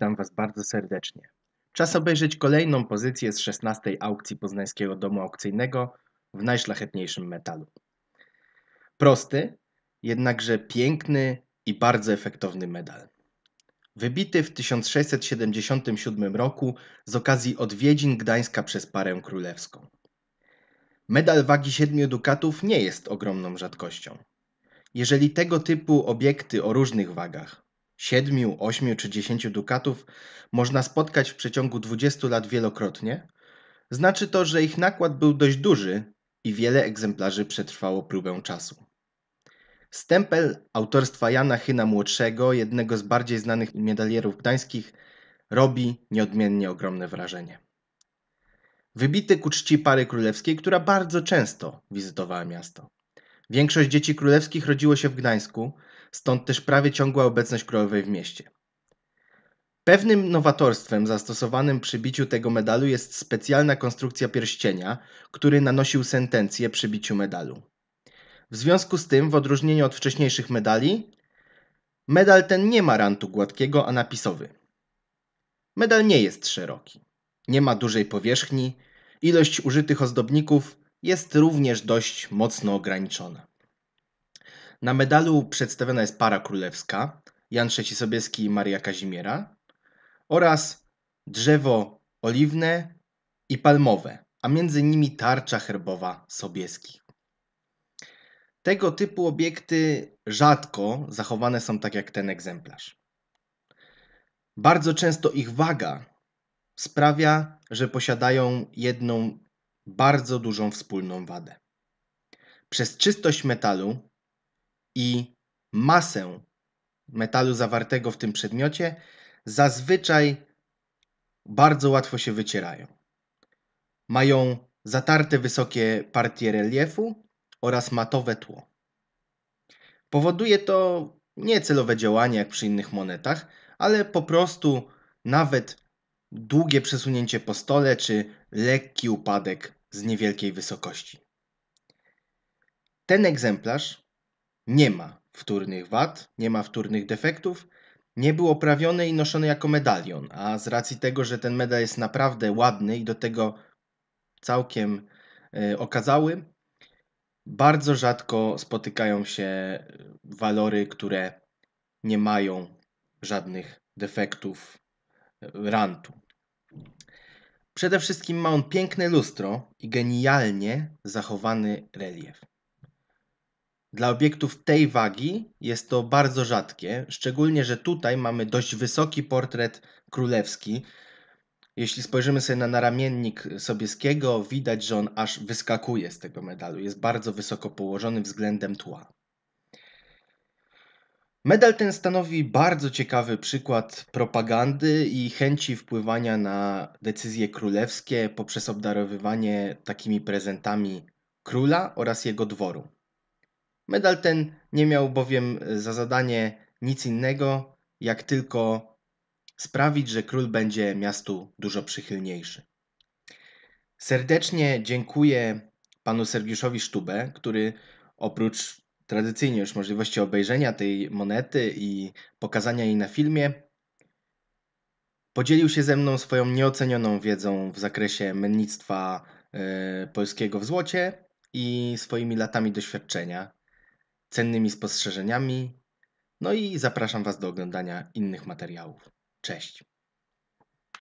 Witam Was bardzo serdecznie. Czas obejrzeć kolejną pozycję z 16 aukcji Poznańskiego Domu Aukcyjnego w najszlachetniejszym metalu. Prosty, jednakże piękny i bardzo efektowny medal. Wybity w 1677 roku z okazji odwiedzin Gdańska przez parę królewską. Medal wagi 7 dukatów nie jest ogromną rzadkością. Jeżeli tego typu obiekty o różnych wagach 7, 8 czy 10 dukatów można spotkać w przeciągu 20 lat wielokrotnie, znaczy to, że ich nakład był dość duży i wiele egzemplarzy przetrwało próbę czasu. Stempel autorstwa Jana Chyna Młodszego, jednego z bardziej znanych medalierów gdańskich, robi nieodmiennie ogromne wrażenie. Wybity ku czci pary królewskiej, która bardzo często wizytowała miasto. Większość dzieci królewskich rodziło się w Gdańsku, stąd też prawie ciągła obecność królowej w mieście. Pewnym nowatorstwem zastosowanym przy biciu tego medalu jest specjalna konstrukcja pierścienia, który nanosił sentencję przy biciu medalu. W związku z tym, w odróżnieniu od wcześniejszych medali, medal ten nie ma rantu gładkiego, a napisowy. Medal nie jest szeroki, nie ma dużej powierzchni, ilość użytych ozdobników jest również dość mocno ograniczona. Na medalu przedstawiona jest para królewska Jan III Sobieski i Maria Kazimiera oraz drzewo oliwne i palmowe, a między nimi tarcza herbowa Sobieskich. Tego typu obiekty rzadko zachowane są tak jak ten egzemplarz. Bardzo często ich waga sprawia, że posiadają jedną bardzo dużą wspólną wadę. Przez czystość metalu i masę metalu zawartego w tym przedmiocie zazwyczaj bardzo łatwo się wycierają. Mają zatarte wysokie partie reliefu oraz matowe tło. Powoduje to niecelowe działanie jak przy innych monetach, ale po prostu nawet długie przesunięcie po stole czy lekki upadek z niewielkiej wysokości. Ten egzemplarz nie ma wtórnych wad, nie ma wtórnych defektów, nie był oprawiony i noszony jako medalion, a z racji tego, że ten medal jest naprawdę ładny i do tego całkiem e, okazały, bardzo rzadko spotykają się walory, które nie mają żadnych defektów e, rantu. Przede wszystkim ma on piękne lustro i genialnie zachowany relief. Dla obiektów tej wagi jest to bardzo rzadkie, szczególnie, że tutaj mamy dość wysoki portret królewski. Jeśli spojrzymy sobie na naramiennik Sobieskiego, widać, że on aż wyskakuje z tego medalu. Jest bardzo wysoko położony względem tła. Medal ten stanowi bardzo ciekawy przykład propagandy i chęci wpływania na decyzje królewskie poprzez obdarowywanie takimi prezentami króla oraz jego dworu. Medal ten nie miał bowiem e, za zadanie nic innego, jak tylko sprawić, że król będzie miastu dużo przychylniejszy. Serdecznie dziękuję panu Sergiuszowi Sztubę, który oprócz tradycyjnie już możliwości obejrzenia tej monety i pokazania jej na filmie, podzielił się ze mną swoją nieocenioną wiedzą w zakresie mennictwa e, polskiego w złocie i swoimi latami doświadczenia cennymi spostrzeżeniami. No i zapraszam Was do oglądania innych materiałów. Cześć!